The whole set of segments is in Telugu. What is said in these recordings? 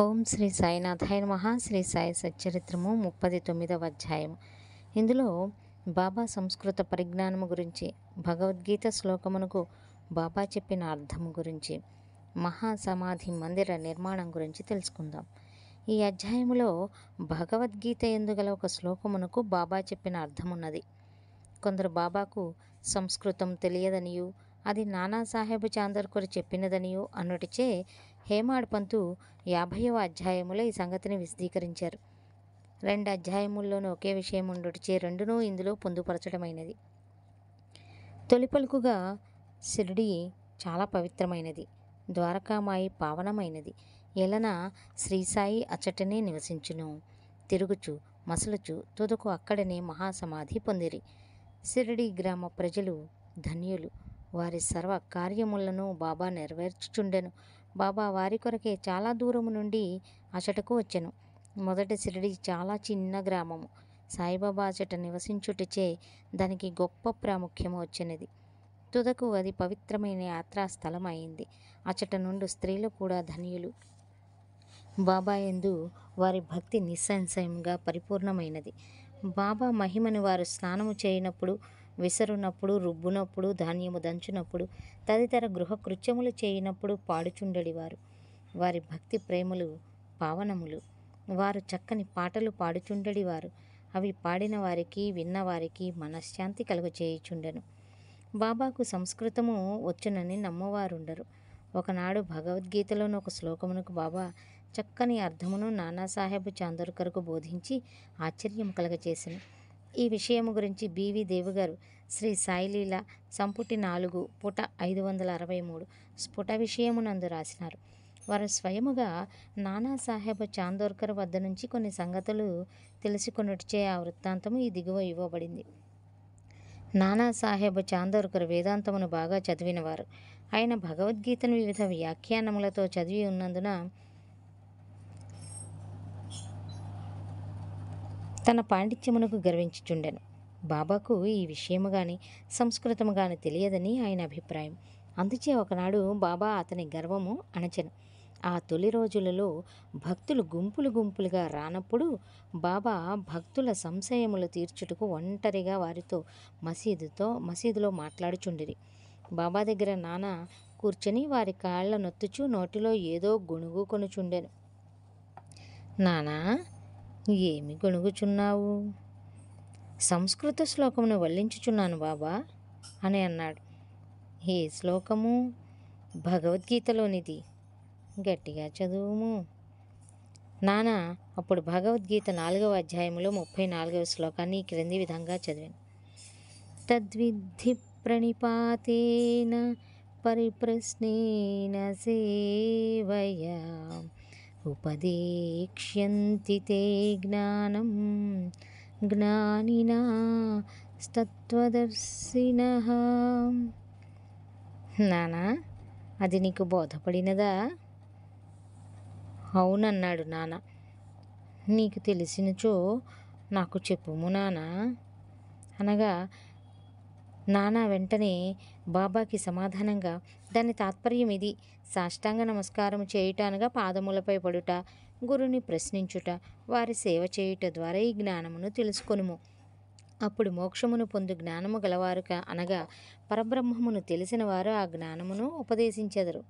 ఓం శ్రీ సాయినాథాయ మహా శ్రీ సాయి సచ్చరిత్రము ముప్పది తొమ్మిదవ అధ్యాయం ఇందులో బాబా సంస్కృత పరిజ్ఞానము గురించి భగవద్గీత శ్లోకమునకు బాబా చెప్పిన అర్థము గురించి మహాసమాధి మందిర నిర్మాణం గురించి తెలుసుకుందాం ఈ అధ్యాయములో భగవద్గీత ఎందుగల ఒక శ్లోకమునకు బాబా చెప్పిన అర్థమున్నది కొందరు బాబాకు సంస్కృతం తెలియదనియు అది నానాసాహెబ్ చాందర్కర్ చెప్పినదనియు అన్నటిచే హేమాడ్ పంతు యాభైవ అధ్యాయములో ఈ సంగతిని విశదీకరించారు రెండు అధ్యాయముల్లోనూ ఒకే విషయం ఉండొచ్చే రెండునూ ఇందులో పొందుపరచడమైనది తొలిపలుకుగా పలుకుగా చాలా పవిత్రమైనది ద్వారకామాయి పావనమైనది ఎలన శ్రీసాయి అచ్చటనే నివసించును తిరుగుచు మసలుచు తుదకు అక్కడనే మహాసమాధి పొందిరి సిరిడి గ్రామ ప్రజలు ధన్యులు వారి సర్వ కార్యములను బాబా నెరవేర్చుచుండెను బాబా వారి కొరకే చాలా దూరం నుండి అచటకు వచ్చెను మొదట సిరిడి చాలా చిన్న గ్రామము సాయిబాబా అచట నివసించుటచే దానికి గొప్ప ప్రాముఖ్యం వచ్చినది తుదకు అది పవిత్రమైన స్థలం అయింది అచట నుండి స్త్రీలు కూడా ధనియులు బాబా ఎందు వారి భక్తి నిస్సంశయంగా పరిపూర్ణమైనది బాబా మహిమను వారు స్నానము చేయనప్పుడు విసరునప్పుడు రుబ్బునప్పుడు ధాన్యము దంచునప్పుడు తదితర గృహకృత్యములు చేయనప్పుడు పాడుచుండడివారు వారి భక్తి ప్రేమలు పావనములు వారు చక్కని పాటలు పాడుచుండడివారు అవి పాడిన వారికి విన్నవారికి మనశ్శాంతి కలుగచేయుచుండెను బాబాకు సంస్కృతము వచ్చునని నమ్మవారుండరు ఒకనాడు భగవద్గీతలోని ఒక శ్లోకమునకు బాబా చక్కని అర్థమును నానాసాహెబ్ చాందోర్కర్కు బోధించి ఆశ్చర్యం కలగచేసింది ఈ విషయము గురించి బీవీ దేవుగారు శ్రీ సాయిలీల సంపుటి నాలుగు పుట ఐదు వందల అరవై మూడు స్ఫుట విషయమునందు రాసినారు వారు స్వయముగా నానాసాహెబ్ చాందోర్కర్ వద్ద నుంచి కొన్ని సంగతులు తెలుసుకొనుటిచే ఆ వృత్తాంతము ఈ దిగువ ఇవ్వబడింది నానాసాహెబ్ చాందోర్కర్ వేదాంతమును బాగా చదివినవారు ఆయన భగవద్గీతను వివిధ వ్యాఖ్యానములతో చదివి ఉన్నందున తన పాండిత్యమునకు గర్వించుచుండెను బాబాకు ఈ విషయము గాని సంస్కృతము గాని తెలియదని ఆయన అభిప్రాయం అందుచే ఒకనాడు బాబా అతని గర్వము అణచెను ఆ తొలి రోజులలో భక్తులు గుంపులు గుంపులుగా రానప్పుడు బాబా భక్తుల సంశయములు తీర్చుటకు ఒంటరిగా వారితో మసీదుతో మసీదులో మాట్లాడుచుండిరి బాబా దగ్గర నాన్న కూర్చొని వారి కాళ్ళ నొత్తుచూ నోటిలో ఏదో గొణుగు కొనుచుండెను నానా ఏమి గొణుగుచున్నావు సంస్కృత శ్లోకమును వల్లించుచున్నాను బాబా అని అన్నాడు ఏ శ్లోకము భగవద్గీతలోనిది గట్టిగా చదువుము నానా అప్పుడు భగవద్గీత నాలుగవ అధ్యాయంలో ముప్పై నాలుగవ శ్లోకాన్ని క్రింది విధంగా చదివాను తద్విద్ధి ప్రణిపాతేన పరిప్రశ్నేన సేవయా ఉపదేక్ష్యంతి తే జ్ఞానం జ్ఞానినాస్తత్వదర్శిన నానా అది నీకు బోధపడినదా అవునన్నాడు నాన్న నీకు తెలిసినచో నాకు చెప్పుము నానా అనగా నానా వెంటనే బాబాకి సమాధానంగా దాని తాత్పర్యం ఇది సాష్టాంగ నమస్కారం అనగా పాదములపై పడుట గురుని ప్రశ్నించుట వారి సేవ చేయుట ద్వారా ఈ జ్ఞానమును తెలుసుకొనుము అప్పుడు మోక్షమును పొందు జ్ఞానము గలవారు అనగా పరబ్రహ్మమును తెలిసిన వారు ఆ జ్ఞానమును ఉపదేశించెదరు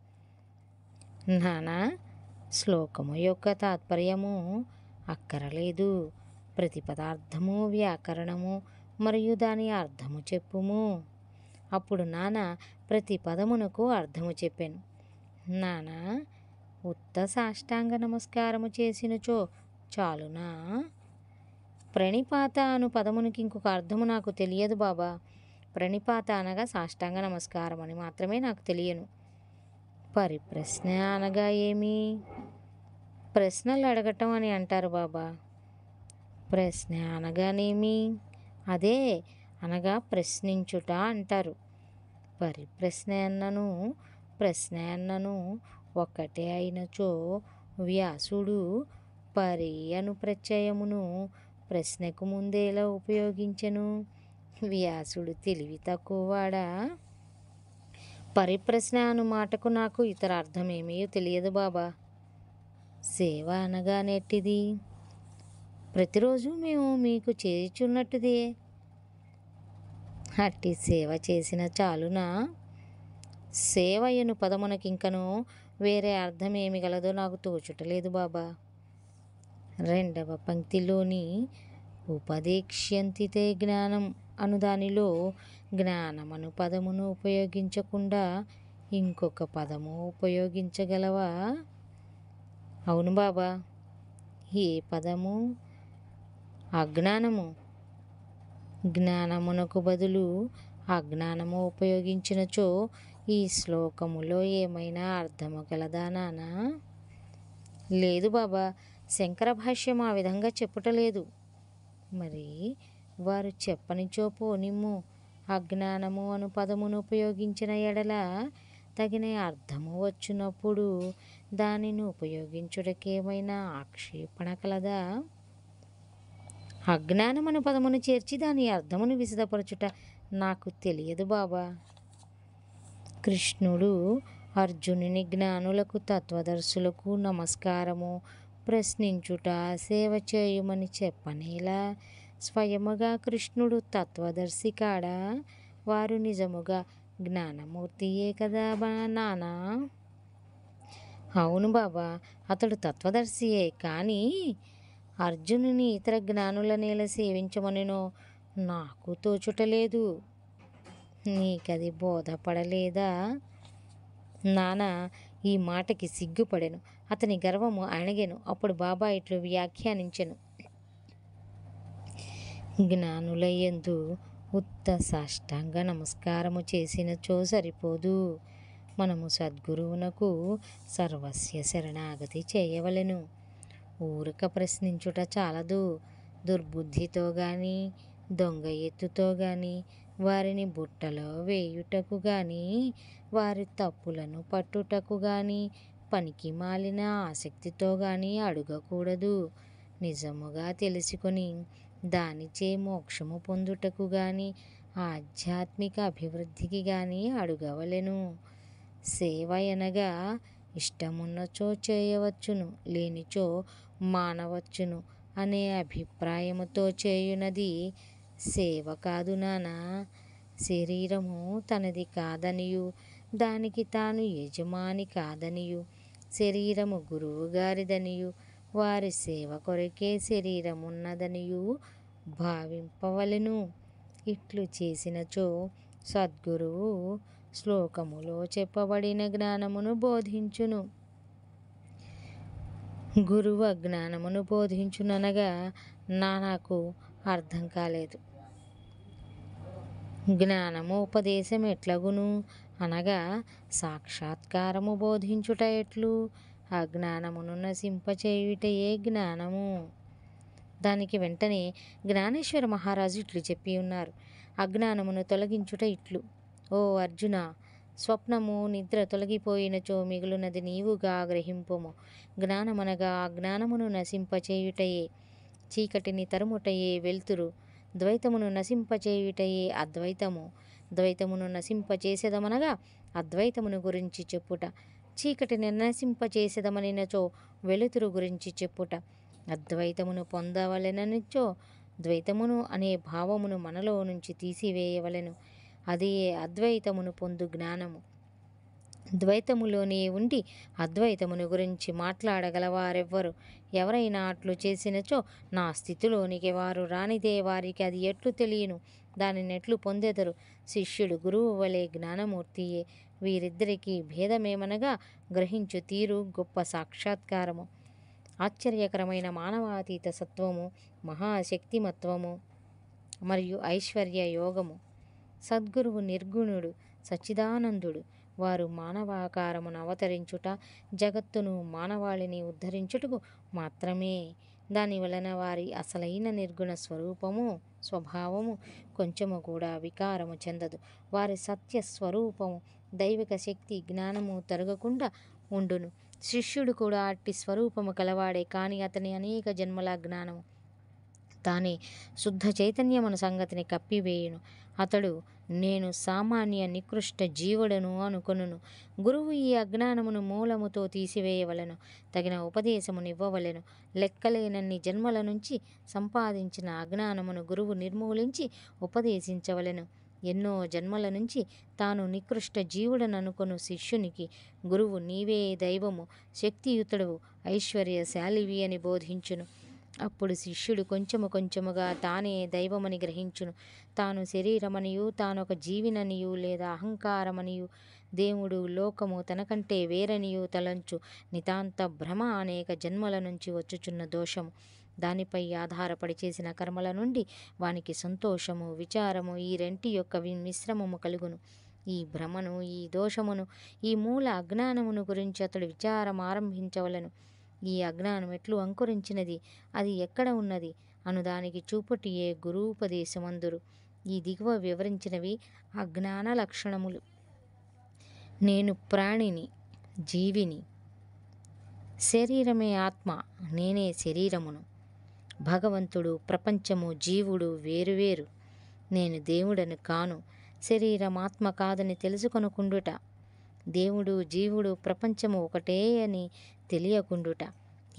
నానా శ్లోకము యొక్క తాత్పర్యము అక్కరలేదు ప్రతి పదార్థము వ్యాకరణము మరియు దాని అర్థము చెప్పుము అప్పుడు నానా ప్రతి పదమునకు అర్థము చెప్పాను నానా ఉత్త సాష్టాంగ నమస్కారము చేసినచో చాలునా ప్రణిపాత అను పదమునికి ఇంకొక అర్థము నాకు తెలియదు బాబా ప్రణిపాత అనగా సాష్టాంగ నమస్కారం అని మాత్రమే నాకు తెలియను పరిప్రశ్న అనగా ఏమి ప్రశ్నలు అడగటం అని అంటారు బాబా ప్రశ్న అనగానేమి అదే అనగా ప్రశ్నించుట అంటారు వరి ప్రశ్న అన్నను ఒకటే అయినచో వ్యాసుడు పరి అను ప్రత్యయమును ప్రశ్నకు ముందేలా ఉపయోగించెను వ్యాసుడు తెలివి తక్కువవాడా పరిప్రశ్న అను మాటకు నాకు ఇతర అర్థమేమయో తెలియదు బాబా సేవ అనగా నెట్టిది ప్రతిరోజు మేము మీకు చేయిచున్నట్టుదే అట్టి సేవ చేసిన చాలునా సేవయ్యను పదమునకింకను వేరే అర్థం ఏమి గలదో నాకు తోచుటలేదు బాబా రెండవ పంక్తిలోని ఉపదేక్ష్యంతితే జ్ఞానం అనుదానిలో జ్ఞానమను పదమును ఉపయోగించకుండా ఇంకొక పదము ఉపయోగించగలవా అవును బాబా ఏ పదము అజ్ఞానము జ్ఞానమునకు బదులు అజ్ఞానము ఉపయోగించినచో ఈ శ్లోకములో ఏమైనా అర్థము కలదా నానా లేదు బాబా శంకర భాష్యం ఆ విధంగా చెప్పుటలేదు మరి వారు చెప్పనిచో పోనిమ్ము అజ్ఞానము అను పదమును ఉపయోగించిన ఎడల తగిన అర్థము వచ్చినప్పుడు దానిని ఉపయోగించుటకేమైనా ఆక్షేపణ కలదా అజ్ఞానమను పదమును చేర్చి దాని అర్థమును విసిదపరచుట నాకు తెలియదు బాబా కృష్ణుడు అర్జునుని జ్ఞానులకు తత్వదర్శులకు నమస్కారము ప్రశ్నించుట సేవ చేయమని చెప్పనేలా స్వయముగా కృష్ణుడు తత్వదర్శి కాడా వారు నిజముగా జ్ఞానమూర్తియే కదా బా నానా అవును బాబా అతడు తత్వదర్శియే కానీ అర్జునుని ఇతర జ్ఞానుల నేల సేవించమనినో నాకు తోచుటలేదు నీకది బోధపడలేదా నాన్న ఈ మాటకి సిగ్గుపడెను అతని గర్వము అణగెను అప్పుడు బాబా ఇట్లు వ్యాఖ్యానించెను జ్ఞానులయ్యందు ఉత్త సాష్టాంగ నమస్కారము చేసిన చో సరిపోదు మనము సద్గురువునకు సర్వస్య శరణాగతి చేయవలెను ఊరక ప్రశ్నించుట చాలదు దుర్బుద్ధితో గాని దొంగ ఎత్తుతో గాని వారిని బుట్టలో వేయుటకు గాని వారి తప్పులను పట్టుటకు గాని పనికి మాలిన ఆసక్తితో గాని అడగకూడదు నిజముగా తెలుసుకొని దానిచే మోక్షము పొందుటకు గాని ఆధ్యాత్మిక అభివృద్ధికి గాని అడుగవలెను సేవ అనగా ఇష్టమున్నచో చేయవచ్చును లేనిచో మానవచ్చును అనే అభిప్రాయముతో చేయునది సేవ కాదు నానా శరీరము తనది కాదనియు దానికి తాను యజమాని కాదనియు శరీరము గురువు గారిదనియు వారి సేవ కొరకే శరీరమున్నదనియు భావింపవలెను ఇట్లు చేసినచో సద్గురువు శ్లోకములో చెప్పబడిన జ్ఞానమును బోధించును గురువు జ్ఞానమును అనగా నా నాకు అర్థం కాలేదు జ్ఞానము ఉపదేశం ఎట్లగును అనగా సాక్షాత్కారము బోధించుట ఎట్లు ఆ అజ్ఞానమును నశింపచేయుటయే జ్ఞానము దానికి వెంటనే జ్ఞానేశ్వర మహారాజు ఇట్లు చెప్పి ఉన్నారు అజ్ఞానమును తొలగించుట ఇట్లు ఓ అర్జున స్వప్నము నిద్ర తొలగిపోయినచో మిగులునది నీవుగా గ్రహింపుము జ్ఞానమనగా జ్ఞానమును నశింపచేయుటయే చీకటిని తరుముటయే వెలుతురు ద్వైతమును నశింపచేయుటయే అద్వైతము ద్వైతమును నశింపచేసేదమనగా అద్వైతమును గురించి చెప్పుట చీకటిని నశింపచేసేదమనినచో వెలుతురు గురించి చెప్పుట అద్వైతమును పొందవలెననిచో ద్వైతమును అనే భావమును మనలో నుంచి తీసివేయవలెను అది అద్వైతమును పొందు జ్ఞానము ద్వైతములోనే ఉండి అద్వైతమును గురించి మాట్లాడగలవారెవ్వరు ఎవరైనా అట్లు చేసినచో నా స్థితిలోనికి వారు రానిదే వారికి అది ఎట్లు తెలియను దానిని ఎట్లు పొందెదరు శిష్యుడు గురువు వలె జ్ఞానమూర్తియే వీరిద్దరికీ భేదమేమనగా గ్రహించు తీరు గొప్ప సాక్షాత్కారము ఆశ్చర్యకరమైన మానవాతీత సత్వము మహాశక్తిమత్వము మరియు ఐశ్వర్య యోగము సద్గురువు నిర్గుణుడు సచ్చిదానందుడు వారు మానవాకారమును అవతరించుట జగత్తును మానవాళిని ఉద్ధరించుటకు మాత్రమే దాని వలన వారి అసలైన నిర్గుణ స్వరూపము స్వభావము కొంచెము కూడా వికారము చెందదు వారి సత్య స్వరూపము దైవిక శక్తి జ్ఞానము తరగకుండా ఉండును శిష్యుడు కూడా అట్టి స్వరూపము కలవాడే కానీ అతని అనేక జన్మల జ్ఞానము తానే శుద్ధ చైతన్యమున సంగతిని కప్పివేయును అతడు నేను సామాన్య నికృష్ట జీవుడను అనుకొనును గురువు ఈ అజ్ఞానమును మూలముతో తీసివేయవలను తగిన ఉపదేశమునివ్వవలను లెక్కలేనన్ని జన్మల నుంచి సంపాదించిన అజ్ఞానమును గురువు నిర్మూలించి ఉపదేశించవలను ఎన్నో జన్మల నుంచి తాను నికృష్ట జీవుడననుకొను శిష్యునికి గురువు నీవే దైవము శక్తియుతుడు ఐశ్వర్యశాలివి అని బోధించును అప్పుడు శిష్యుడు కొంచెము కొంచెముగా తానే దైవమని గ్రహించును తాను శరీరమనియు తానొక జీవిననియు లేదా అహంకారమనియు దేవుడు లోకము తనకంటే వేరనియు తలంచు నితాంత భ్రమ అనేక జన్మల నుంచి వచ్చుచున్న దోషము దానిపై ఆధారపడి చేసిన కర్మల నుండి వానికి సంతోషము విచారము ఈ రెంటి యొక్క మిశ్రమము కలుగును ఈ భ్రమను ఈ దోషమును ఈ మూల అజ్ఞానమును గురించి అతడు విచారం ఆరంభించవలను ఈ అజ్ఞానం ఎట్లు అంకురించినది అది ఎక్కడ ఉన్నది అనుదానికి చూపటియే గురూపదేశమందురు ఈ దిగువ వివరించినవి అజ్ఞాన లక్షణములు నేను ప్రాణిని జీవిని శరీరమే ఆత్మ నేనే శరీరమును భగవంతుడు ప్రపంచము జీవుడు వేరువేరు నేను దేవుడను కాను శరీరమాత్మ కాదని తెలుసుకొనుకుండుట దేవుడు జీవుడు ప్రపంచము ఒకటే అని తెలియకుండుట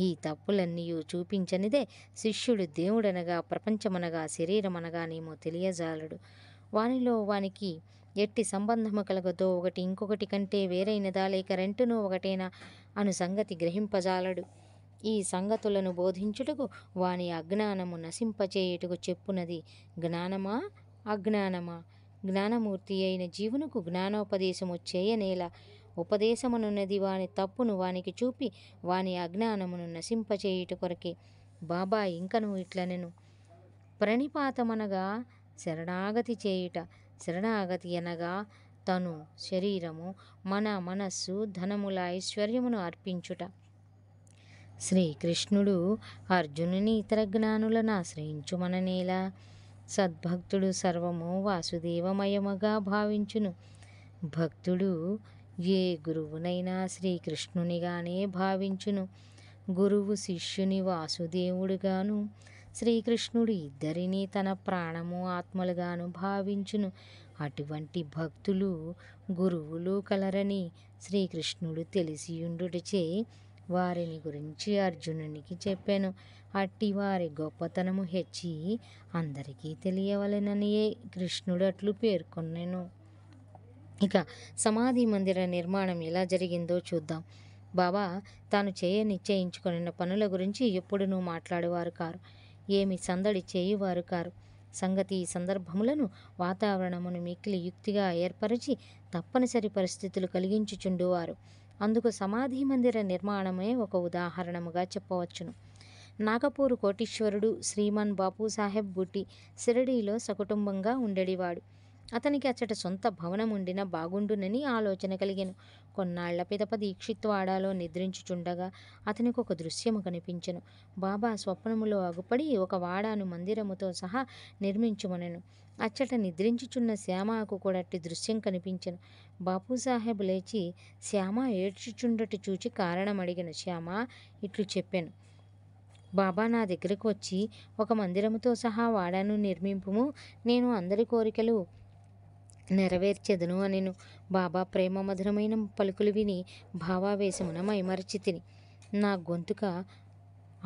ఈ తప్పులన్నీ చూపించనిదే శిష్యుడు దేవుడనగా ప్రపంచమనగా శరీరమనగానేమో నేమో తెలియజాలడు వానిలో వానికి ఎట్టి సంబంధము కలగదో ఒకటి ఇంకొకటి కంటే వేరైనదా లేక రెంటును ఒకటేనా అను సంగతి గ్రహింపజాలడు ఈ సంగతులను బోధించుటకు వాని అజ్ఞానము నశింపచేయుటకు చెప్పునది జ్ఞానమా అజ్ఞానమా జ్ఞానమూర్తి అయిన జీవునకు జ్ఞానోపదేశము చేయనేల ఉపదేశమునున్నది వాని తప్పును వానికి చూపి వాని అజ్ఞానమును నశింపచేయుట కొరకే బాబా ఇంకను ఇట్లనెను ప్రణిపాతమనగా శరణాగతి చేయుట శరణాగతి అనగా తను శరీరము మన మనస్సు ధనముల ఐశ్వర్యమును అర్పించుట శ్రీకృష్ణుడు అర్జునుని ఇతర జ్ఞానులను ఆశ్రయించుమననేలా సద్భక్తుడు సర్వము వాసుదేవమయముగా భావించును భక్తుడు ఏ గురువునైనా శ్రీకృష్ణునిగానే భావించును గురువు శిష్యుని వాసుదేవుడుగాను శ్రీకృష్ణుడు ఇద్దరినీ తన ప్రాణము ఆత్మలుగాను భావించును అటువంటి భక్తులు గురువులు కలరని శ్రీకృష్ణుడు తెలిసియుండుటచే వారిని గురించి అర్జునునికి చెప్పాను అట్టివారి గొప్పతనము హెచ్చి అందరికీ తెలియవలెనని కృష్ణుడు అట్లు పేర్కొన్నాను ఇక సమాధి మందిర నిర్మాణం ఎలా జరిగిందో చూద్దాం బాబా తాను చేయ నిశ్చయించుకున్న పనుల గురించి ఎప్పుడునూ మాట్లాడేవారు కారు ఏమి సందడి చేయువారు కారు సంగతి సందర్భములను వాతావరణమును మిక్కిలి యుక్తిగా ఏర్పరిచి తప్పనిసరి పరిస్థితులు కలిగించుచుండువారు అందుకు సమాధి మందిర నిర్మాణమే ఒక ఉదాహరణముగా చెప్పవచ్చును నాగపూరు కోటీశ్వరుడు శ్రీమాన్ సాహెబ్ బుట్టి సిరడీలో సకుటుంబంగా ఉండేవాడు అతనికి అచ్చట సొంత భవనం ఉండిన బాగుండునని ఆలోచన కలిగాను కొన్నాళ్ల పిదప దీక్షిత్వాడాలో నిద్రించుచుండగా అతనికి ఒక దృశ్యము కనిపించెను బాబా స్వప్నములో అగుపడి ఒక వాడాను మందిరముతో సహా నిర్మించుమనెను అచ్చట నిద్రించుచున్న శ్యామకు కూడా అట్టి దృశ్యం కనిపించెను సాహెబ్ లేచి శ్యామ ఏడ్చుచుండటి చూచి కారణం అడిగిన శ్యామ ఇట్లు చెప్పాను బాబా నా దగ్గరకు వచ్చి ఒక మందిరముతో సహా వాడాను నిర్మింపుము నేను అందరి కోరికలు నెరవేర్చెదను అనెను బాబా ప్రేమ మధురమైన పలుకులు విని భావావేశమున మైమరచితిని నా గొంతుక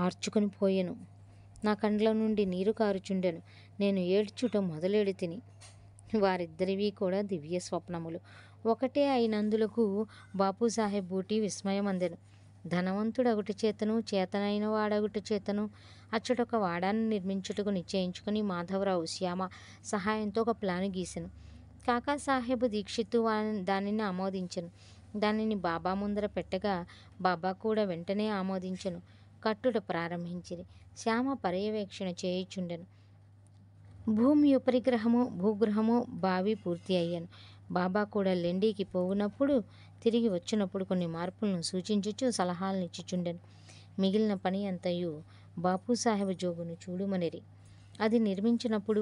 ఆర్చుకుని పోయెను నా కండ్ల నుండి నీరు కారుచుండెను నేను ఏడ్చుట మొదలెడి తిని వారిద్దరివి కూడా దివ్య స్వప్నములు ఒకటే అయినందులకు సాహెబ్ బూటి విస్మయం అందెను ధనవంతుడగుట చేతను చేతనైన వాడగుటి చేతను అచ్చటొక వాడాన్ని నిర్మించుటకు నిశ్చయించుకుని మాధవరావు శ్యామ సహాయంతో ఒక ప్లాను గీసెను కాకాసాహెబ్ దీక్షిత్తు దానిని ఆమోదించను దానిని బాబా ముందర పెట్టగా బాబా కూడా వెంటనే ఆమోదించను కట్టుట ప్రారంభించింది శ్యామ పర్యవేక్షణ చేయుచుండెను భూమి ఉపరిగ్రహము భూగ్రహము బావి పూర్తి అయ్యాను బాబా కూడా లెండీకి పోవునప్పుడు తిరిగి వచ్చినప్పుడు కొన్ని మార్పులను సూచించుచు సలహాలను ఇచ్చిచుండెను మిగిలిన పని అంతయు సాహెబ్ జోగును చూడుమనిరి అది నిర్మించినప్పుడు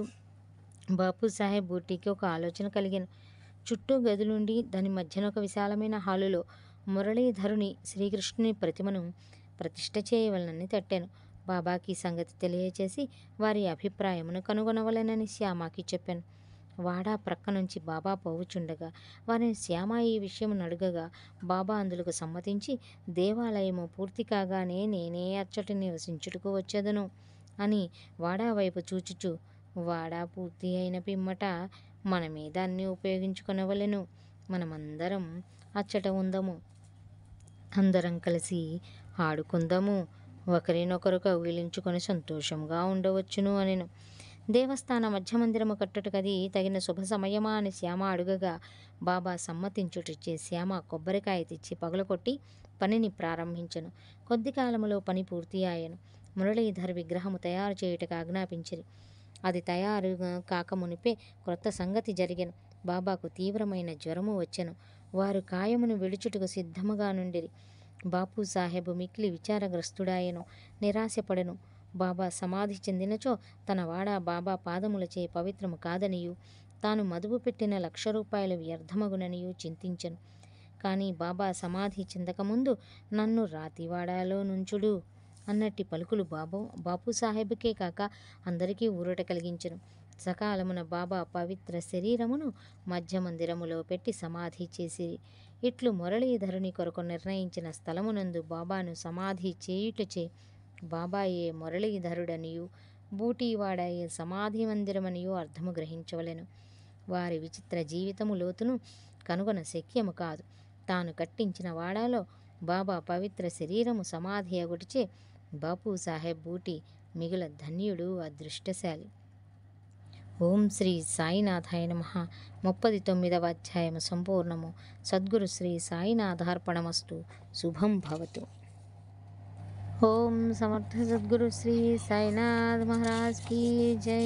సాహెబ్ బూటీకి ఒక ఆలోచన కలిగాను చుట్టూ గదులుండి దాని మధ్యన ఒక విశాలమైన హాలులో మురళీధరుని శ్రీకృష్ణుని ప్రతిమను ప్రతిష్ట చేయవలనని తట్టాను బాబాకి సంగతి తెలియచేసి వారి అభిప్రాయమును కనుగొనవలనని శ్యామాకి చెప్పాను వాడా ప్రక్క నుంచి బాబా పోవుచుండగా వారిని శ్యామ ఈ విషయం అడుగగా బాబా అందులకు సమ్మతించి దేవాలయము పూర్తి కాగానే నేనే అచ్చట నివసించుటకు వచ్చేదను అని వాడా వైపు చూచుచు వాడా పూర్తి అయిన పిమ్మట మనమే దాన్ని ఉపయోగించుకునవలెను మనమందరం అచ్చట ఉందము అందరం కలిసి ఆడుకుందాము ఒకరినొకరు కౌగిలించుకొని సంతోషంగా ఉండవచ్చును అనెను దేవస్థాన మధ్యమందిరము కట్టుటకది తగిన శుభ సమయమా అని శ్యామ అడుగగా బాబా సమ్మతించుటిచ్చి శ్యామ కొబ్బరికాయ తెచ్చి పగలకొట్టి పనిని ప్రారంభించను కొద్ది కాలములో పని పూర్తి అయ్యను మురళీధర్ విగ్రహము తయారు చేయుటకు ఆజ్ఞాపించిరి అది తయారు కాకమునిపే క్రొత్త సంగతి జరిగను బాబాకు తీవ్రమైన జ్వరము వచ్చెను వారు కాయమును విడుచుటకు సిద్ధముగా నుండిరి బాపు సాహెబు మిక్లి విచారగ్రస్తుడాయను నిరాశపడెను బాబా సమాధి చెందినచో తన వాడ బాబా పాదములచే పవిత్రము కాదనియు తాను మదుపు పెట్టిన లక్ష రూపాయలు వ్యర్థమగుననియు చింతించను కానీ బాబా సమాధి చెందకముందు నన్ను రాతివాడాలో నుంచుడు అన్నట్టి పలుకులు బాబు బాపు సాహెబ్కే కాక అందరికీ ఊరట కలిగించను సకాలమున బాబా పవిత్ర శరీరమును మధ్య మందిరములో పెట్టి సమాధి చేసి ఇట్లు మురళీధరుని కొరకు నిర్ణయించిన స్థలమునందు బాబాను సమాధి చేయుటచే బాబాయే మురళీధరుడనియు బూటీవాడయ్యే సమాధి మందిరమనియో అర్థము గ్రహించవలెను వారి విచిత్ర జీవితము లోతును కనుగొన శక్యము కాదు తాను కట్టించిన వాడాలో బాబా పవిత్ర శరీరము సమాధి అగుటిచే బాపు సాహెబ్ బూటి మిగుల ధన్యుడు అదృష్టశాలి ఓం శ్రీ సాయినాథాయ నమ ముప్పది తొమ్మిదవ అధ్యాయము సంపూర్ణము సద్గురు శ్రీ సాయినాథార్పణమస్తు శుభం భవతు ఓం సమర్థ సద్గురు శ్రీ సాయినాథ్ మహారాజ్ కీ జై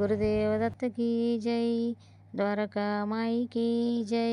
గురుదేవదత్త కీ జై ద్వారకామాయి కీ జై